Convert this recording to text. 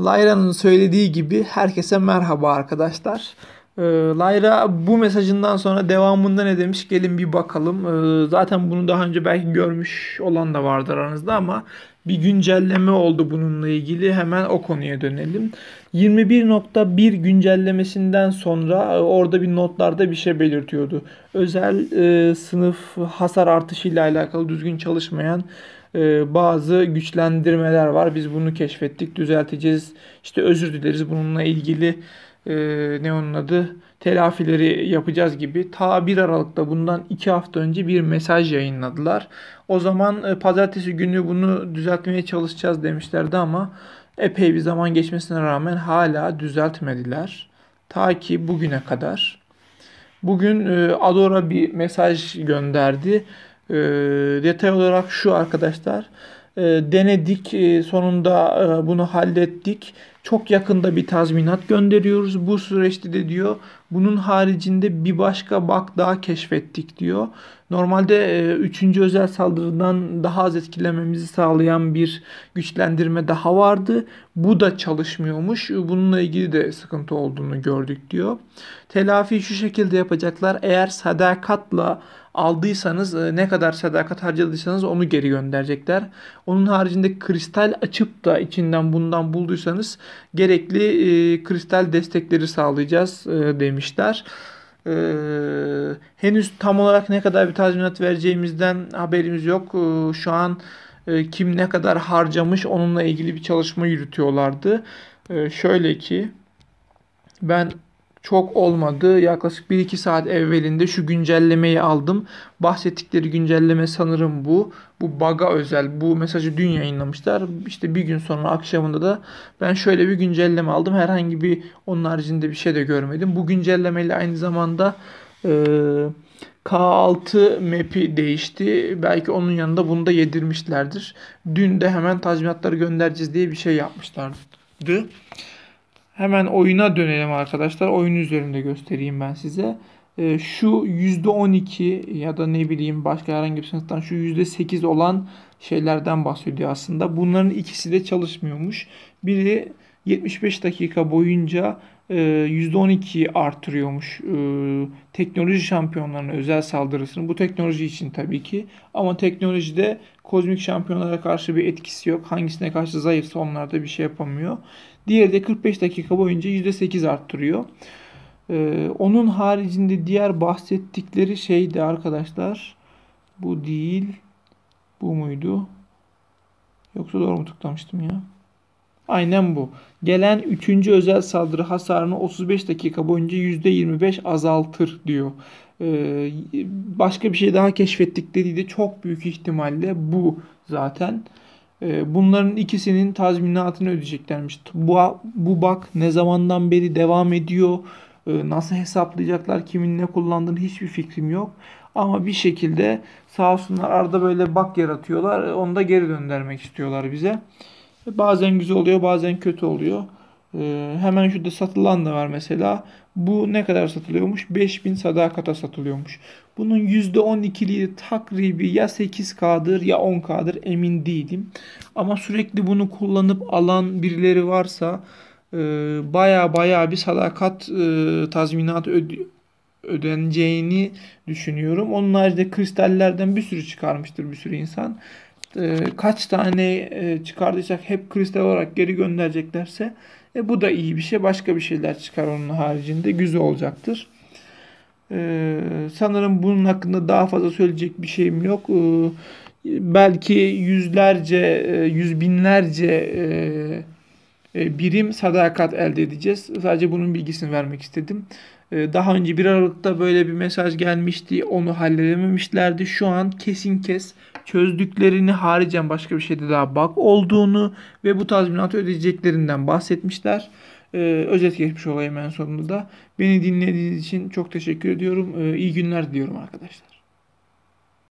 Layra'nın söylediği gibi herkese merhaba arkadaşlar. E, ee, Lyra bu mesajından sonra devamında ne demiş gelin bir bakalım. E, zaten bunu daha önce belki görmüş olan da vardır aranızda ama bir güncelleme oldu bununla ilgili. Hemen o konuya dönelim. 21.1 güncellemesinden sonra e, orada bir notlarda bir şey belirtiyordu. Özel e, sınıf hasar artışıyla alakalı düzgün çalışmayan e, bazı güçlendirmeler var. Biz bunu keşfettik, düzelteceğiz. İşte özür dileriz bununla ilgili e, ne onun adı telafileri yapacağız gibi ta 1 Aralık'ta bundan 2 hafta önce bir mesaj yayınladılar. O zaman e, pazartesi günü bunu düzeltmeye çalışacağız demişlerdi ama epey bir zaman geçmesine rağmen hala düzeltmediler. Ta ki bugüne kadar. Bugün e, Adora bir mesaj gönderdi. E, detay olarak şu arkadaşlar. E, denedik, e, sonunda e, bunu hallettik çok yakında bir tazminat gönderiyoruz. Bu süreçte de diyor bunun haricinde bir başka bak daha keşfettik diyor. Normalde 3. E, özel saldırıdan daha az etkilememizi sağlayan bir güçlendirme daha vardı. Bu da çalışmıyormuş. Bununla ilgili de sıkıntı olduğunu gördük diyor. Telafi şu şekilde yapacaklar. Eğer sadakatla aldıysanız e, ne kadar sadakat harcadıysanız onu geri gönderecekler. Onun haricinde kristal açıp da içinden bundan bulduysanız gerekli e, kristal destekleri sağlayacağız e, demişler. Ee, henüz tam olarak ne kadar bir tazminat vereceğimizden haberimiz yok. Ee, şu an e, kim ne kadar harcamış onunla ilgili bir çalışma yürütüyorlardı. Ee, şöyle ki ben çok olmadı. Yaklaşık 1-2 saat evvelinde şu güncellemeyi aldım. Bahsettikleri güncelleme sanırım bu. Bu baga özel. Bu mesajı dün yayınlamışlar. İşte bir gün sonra akşamında da ben şöyle bir güncelleme aldım. Herhangi bir onun haricinde bir şey de görmedim. Bu güncellemeyle aynı zamanda e, K6 map'i değişti. Belki onun yanında bunu da yedirmişlerdir. Dün de hemen tazminatları göndereceğiz diye bir şey yapmışlardı. Hemen oyuna dönelim arkadaşlar. Oyun üzerinde göstereyim ben size. E, şu %12 ya da ne bileyim başka herhangi bir sınıftan şu %8 olan şeylerden bahsediyor aslında. Bunların ikisi de çalışmıyormuş. Biri 75 dakika boyunca %12 e, artırıyormuş e, teknoloji şampiyonlarının özel saldırısını. Bu teknoloji için tabii ki. Ama teknolojide kozmik şampiyonlara karşı bir etkisi yok. Hangisine karşı zayıfsa onlar da bir şey yapamıyor. Diğeri de 45 dakika boyunca %8 arttırıyor. Ee, onun haricinde diğer bahsettikleri şey de arkadaşlar bu değil bu muydu? Yoksa doğru mu tıklamıştım ya? Aynen bu. Gelen 3. özel saldırı hasarını 35 dakika boyunca %25 azaltır diyor. Ee, başka bir şey daha keşfettik dediği de çok büyük ihtimalle bu zaten. Ee, bunların ikisinin tazminatını ödeyeceklermiş. Bu, bu bak ne zamandan beri devam ediyor. Ee, nasıl hesaplayacaklar, kimin ne kullandığını hiçbir fikrim yok. Ama bir şekilde sağ olsunlar arada böyle bak yaratıyorlar. Onu da geri döndürmek istiyorlar bize. Bazen güzel oluyor, bazen kötü oluyor. Ee, hemen şurada satılan da var mesela. Bu ne kadar satılıyormuş? 5000 sadakata satılıyormuş. Bunun %12'liği takribi ya 8K'dır ya 10K'dır emin değilim. Ama sürekli bunu kullanıp alan birileri varsa e, baya baya bir sadakat e, tazminatı ödeneceğini düşünüyorum. Onun haricinde kristallerden bir sürü çıkarmıştır bir sürü insan. E, kaç tane e, çıkardıysak hep kristal olarak geri göndereceklerse e, bu da iyi bir şey. Başka bir şeyler çıkar onun haricinde. Güzel olacaktır. E, sanırım bunun hakkında daha fazla söyleyecek bir şeyim yok. E, belki yüzlerce, e, yüz binlerce e, e, birim sadakat elde edeceğiz. Sadece bunun bilgisini vermek istedim. E, daha önce bir Aralık'ta böyle bir mesaj gelmişti. Onu halledememişlerdi. Şu an kesin kes çözdüklerini haricen başka bir şeyde daha bak olduğunu ve bu tazminatı ödeyeceklerinden bahsetmişler. Ee, özet geçmiş olayım en sonunda da. Beni dinlediğiniz için çok teşekkür ediyorum. Ee, iyi günler diliyorum arkadaşlar.